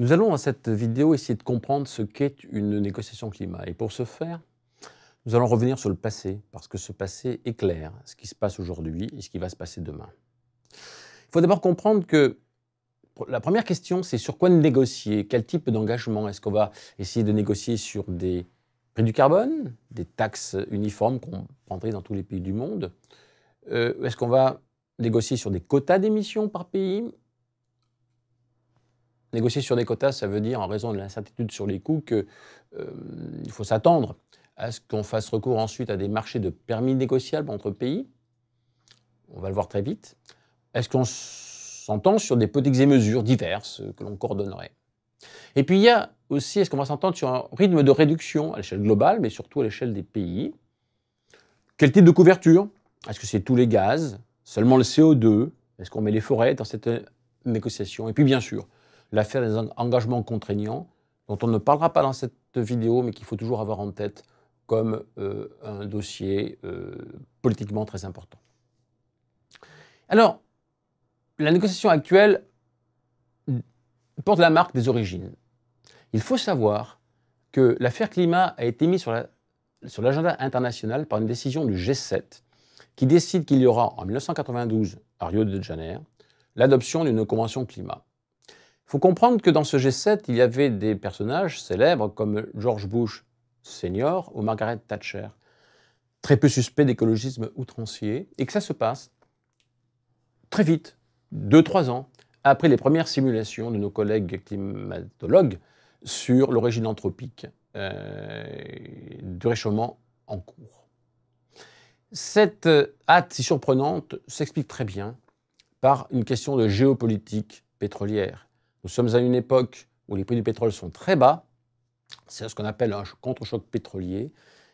Nous allons à cette vidéo essayer de comprendre ce qu'est une négociation climat. Et pour ce faire, nous allons revenir sur le passé, parce que ce passé éclaire ce qui se passe aujourd'hui et ce qui va se passer demain. Il faut d'abord comprendre que la première question, c'est sur quoi négocier Quel type d'engagement Est-ce qu'on va essayer de négocier sur des prix du carbone, des taxes uniformes qu'on prendrait dans tous les pays du monde euh, Est-ce qu'on va négocier sur des quotas d'émissions par pays Négocier sur des quotas, ça veut dire, en raison de l'incertitude sur les coûts, qu'il euh, faut s'attendre à ce qu'on fasse recours ensuite à des marchés de permis négociables entre pays. On va le voir très vite. Est-ce qu'on s'entend sur des politiques et mesures diverses que l'on coordonnerait Et puis il y a aussi, est-ce qu'on va s'entendre sur un rythme de réduction à l'échelle globale, mais surtout à l'échelle des pays Quel type de couverture Est-ce que c'est tous les gaz Seulement le CO2 Est-ce qu'on met les forêts dans cette euh, négociation Et puis bien sûr, l'affaire des engagements contraignants, dont on ne parlera pas dans cette vidéo, mais qu'il faut toujours avoir en tête comme euh, un dossier euh, politiquement très important. Alors, la négociation actuelle porte la marque des origines. Il faut savoir que l'affaire climat a été mise sur l'agenda international par une décision du G7 qui décide qu'il y aura en 1992 à Rio de Janeiro l'adoption d'une convention climat faut comprendre que dans ce G7, il y avait des personnages célèbres comme George Bush senior ou Margaret Thatcher, très peu suspects d'écologisme outrancier, et que ça se passe très vite, deux, trois ans, après les premières simulations de nos collègues climatologues sur l'origine anthropique euh, du réchauffement en cours. Cette euh, hâte si surprenante s'explique très bien par une question de géopolitique pétrolière nous sommes à une époque où les prix du pétrole sont très bas. C'est ce qu'on appelle un contre-choc pétrolier.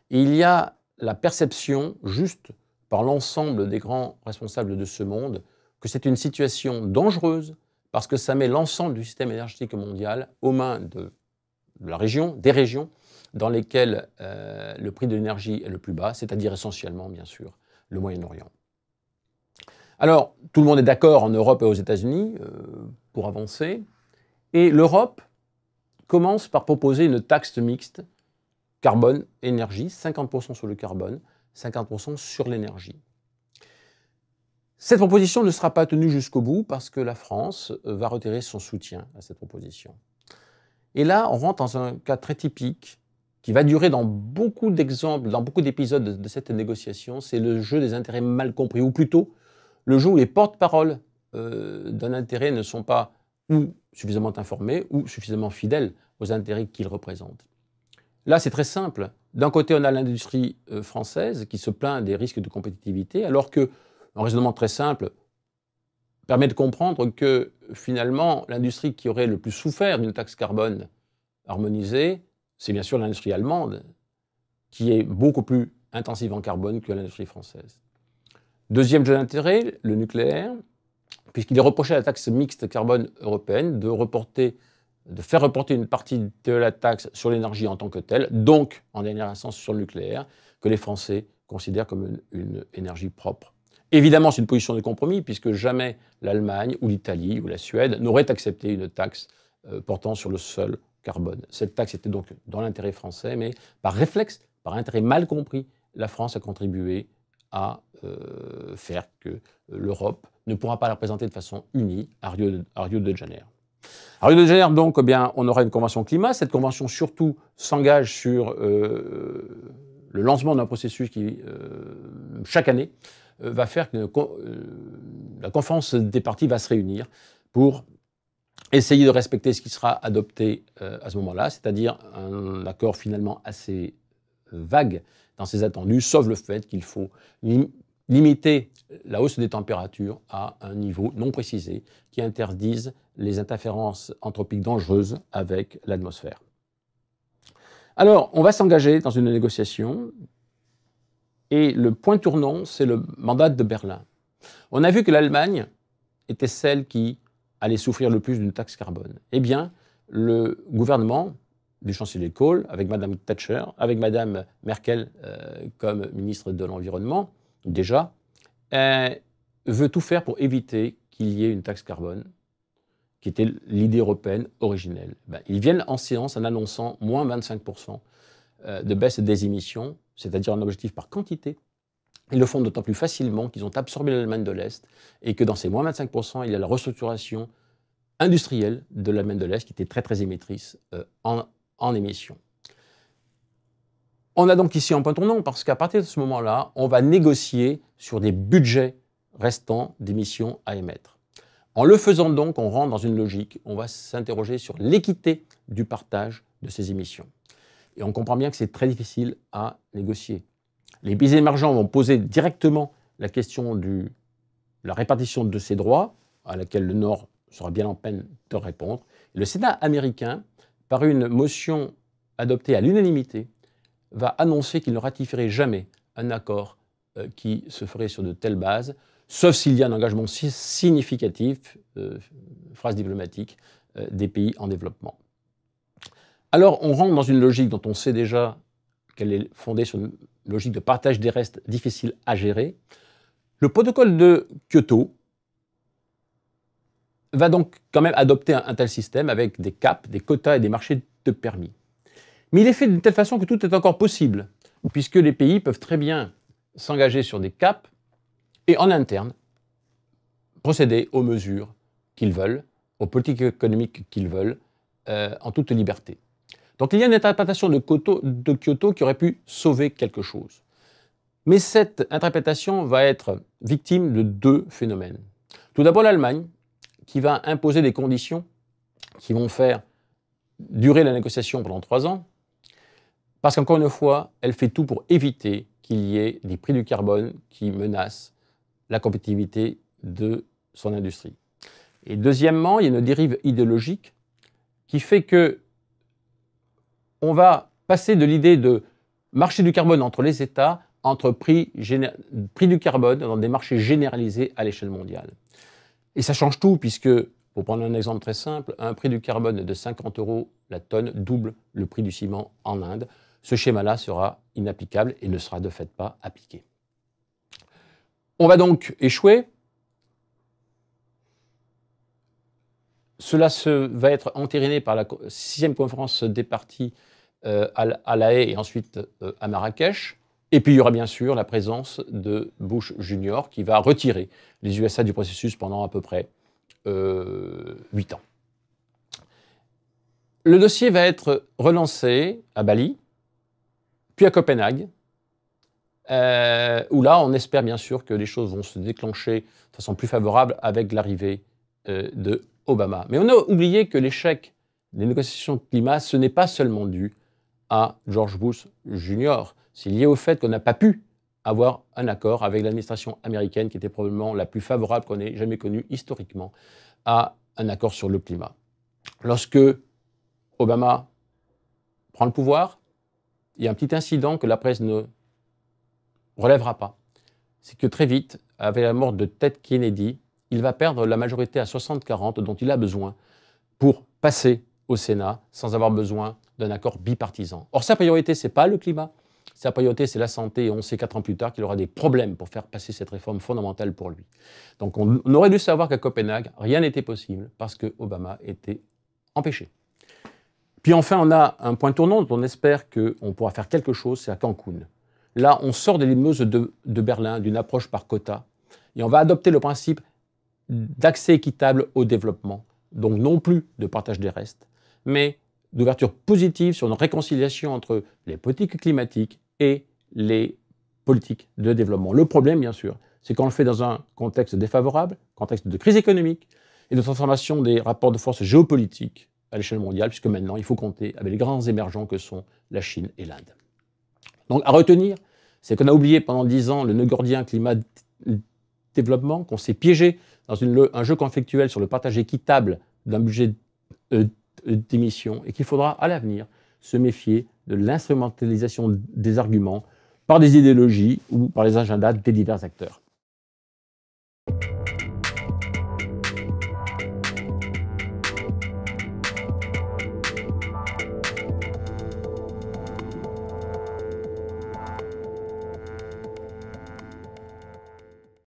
il y a la perception, juste par l'ensemble des grands responsables de ce monde, que c'est une situation dangereuse parce que ça met l'ensemble du système énergétique mondial aux mains de, la région, des régions dans lesquelles euh, le prix de l'énergie est le plus bas, c'est-à-dire essentiellement, bien sûr, le Moyen-Orient. Alors, tout le monde est d'accord en Europe et aux États-Unis euh, pour avancer. Et l'Europe commence par proposer une taxe mixte carbone-énergie, 50% sur le carbone, 50% sur l'énergie. Cette proposition ne sera pas tenue jusqu'au bout parce que la France va retirer son soutien à cette proposition. Et là, on rentre dans un cas très typique qui va durer dans beaucoup d'exemples, dans beaucoup d'épisodes de, cette négociation, c'est le jeu des intérêts mal compris, ou plutôt le jeu où les porte-paroles euh, d'un intérêt ne sont pas ou suffisamment informés ou suffisamment fidèles aux intérêts qu'il représentent. Là, c'est très simple. D'un côté, on a l'industrie euh, française qui se plaint des risques de compétitivité, alors que, un raisonnement très simple permet de comprendre que finalement, l'industrie qui aurait le plus souffert d'une taxe carbone harmonisée, c'est bien sûr l'industrie allemande, qui est beaucoup plus intensive en carbone que l'industrie française. Deuxième jeu d'intérêt, le nucléaire puisqu'il est reproché à la taxe mixte carbone européenne de, faire reporter une partie de la taxe sur l'énergie en tant que telle, donc en dernière instance sur le nucléaire, que les Français considèrent comme une, énergie propre. Évidemment, c'est une position de compromis, puisque jamais l'Allemagne ou l'Italie ou la Suède n'auraient accepté une taxe euh, portant sur le seul carbone. Cette taxe était donc dans l'intérêt français, mais par réflexe, par intérêt mal compris, la France a contribué à euh, faire que l'Europe ne pourra pas la représenter de façon unie à Rio de, de Janeiro. À Rio de Janeiro, donc, eh bien, on aura une convention climat. Cette convention, surtout, s'engage sur euh, le lancement d'un processus qui, euh, chaque année, va faire que la conférence des partis va se réunir pour essayer de respecter ce qui sera adopté à ce moment-là, c'est-à-dire un accord finalement assez vague dans ses attendus, sauf le fait qu'il faut limiter la hausse des températures à un niveau non précisé qui interdise les interférences anthropiques dangereuses avec l'atmosphère. Alors, on va s'engager dans une négociation et le point tournant, c'est le mandat de Berlin. On a vu que l'Allemagne était celle qui allait souffrir le plus d'une taxe carbone. Eh bien, le gouvernement du chancelier Kohl, avec Madame Thatcher, avec Madame Merkel euh, comme ministre de l'Environnement, déjà, euh, veut tout faire pour éviter qu'il y ait une taxe carbone, qui était l'idée européenne originelle. Ben, ils viennent en séance en annonçant moins 25% euh, de baisse des émissions, c'est-à-dire un objectif par quantité. Ils le font d'autant plus facilement qu'ils ont absorbé l'Allemagne de l'Est et que dans ces moins 25%, il y a la restructuration industrielle de l'Allemagne de l'Est qui était très très émettrice en en émission. On a donc ici un point tournant parce qu'à partir de ce moment-là, on va négocier sur des budgets restants d'émissions à émettre. En le faisant donc, on rentre dans une logique, on va s'interroger sur l'équité du partage de ces émissions. Et on comprend bien que c'est très difficile à négocier. Les pays émergents vont poser directement la question de la répartition de ces droits, à laquelle le Nord sera bien en peine de répondre. Le Sénat américain par une motion adoptée à l'unanimité, va annoncer qu'il ne ratifierait jamais un accord euh, qui se ferait sur de telles bases, sauf s'il y a un engagement significatif, euh, phrase diplomatique, euh, des pays en développement. Alors on rentre dans une logique dont on sait déjà qu'elle est fondée sur une logique de partage des restes difficile à gérer. Le protocole de Kyoto, va donc quand même adopter un, tel système avec des caps, des quotas et des marchés de permis. Mais il est fait d'une telle façon que tout est encore possible, puisque les pays peuvent très bien s'engager sur des caps et en interne procéder aux mesures qu'ils veulent, aux politiques économiques qu'ils veulent, euh, en toute liberté. Donc il y a une interprétation de de Kyoto qui aurait pu sauver quelque chose. Mais cette interprétation va être victime de deux phénomènes. Tout d'abord l'Allemagne, qui va imposer des conditions qui vont faire durer la négociation pendant trois ans, parce qu'encore une fois, elle fait tout pour éviter qu'il y ait des prix du carbone qui menacent la compétitivité de son industrie. Et deuxièmement, il y a une dérive idéologique qui fait que on va passer de l'idée de marché du carbone entre les États, entre prix, prix du carbone dans des marchés généralisés à l'échelle mondiale. Et ça change tout, puisque, pour prendre un exemple très simple, un prix du carbone de 50 euros la tonne double le prix du ciment en Inde. Ce schéma-là sera inapplicable et ne sera de fait pas appliqué. On va donc échouer. Cela se, va être entériné par la sixième conférence des partis euh, à La Haye et ensuite euh, à Marrakech. Et puis il y aura bien sûr la présence de Bush Jr. qui va retirer les USA du processus pendant à peu près euh, huit 8 ans. Le dossier va être relancé à Bali, puis à Copenhague, euh, où là on espère bien sûr que les choses vont se déclencher de façon plus favorable avec l'arrivée euh, de Obama. Mais on a oublié que l'échec des négociations de climat, ce n'est pas seulement dû à George Bush Jr c'est lié au fait qu'on n'a pas pu avoir un accord avec l'administration américaine qui était probablement la plus favorable qu'on ait jamais connue historiquement à un accord sur le climat. Lorsque Obama prend le pouvoir, il y a un petit incident que la presse ne relèvera pas. C'est que très vite, avec la mort de Ted Kennedy, il va perdre la majorité à 60-40 dont il a besoin pour passer au Sénat sans avoir besoin d'un accord bipartisan. Or, sa priorité, ce n'est pas le climat, sa priorité, c'est la santé. Et on sait quatre ans plus tard qu'il aura des problèmes pour faire passer cette réforme fondamentale pour lui. Donc on, aurait dû savoir qu'à Copenhague, rien n'était possible parce que Obama était empêché. Puis enfin, on a un point tournant dont on espère qu'on pourra faire quelque chose, c'est à Cancun. Là, on sort de l'hypnose de, de Berlin, d'une approche par quota, et on va adopter le principe d'accès équitable au développement, donc non plus de partage des restes, mais d'ouverture positive sur une réconciliation entre les politiques climatiques, et les politiques de développement. Le problème, bien sûr, c'est qu'on le fait dans un contexte défavorable, contexte de crise économique et de transformation des rapports de force géopolitiques à l'échelle mondiale, puisque maintenant, il faut compter avec les grands émergents que sont la Chine et l'Inde. Donc, à retenir, c'est qu'on a oublié pendant dix ans le nœud climat-développement, qu'on s'est piégé dans un jeu conflictuel sur le partage équitable d'un budget euh, d'émissions et qu'il faudra à l'avenir se méfier de l'instrumentalisation des arguments par des idéologies ou par les agendas des divers acteurs.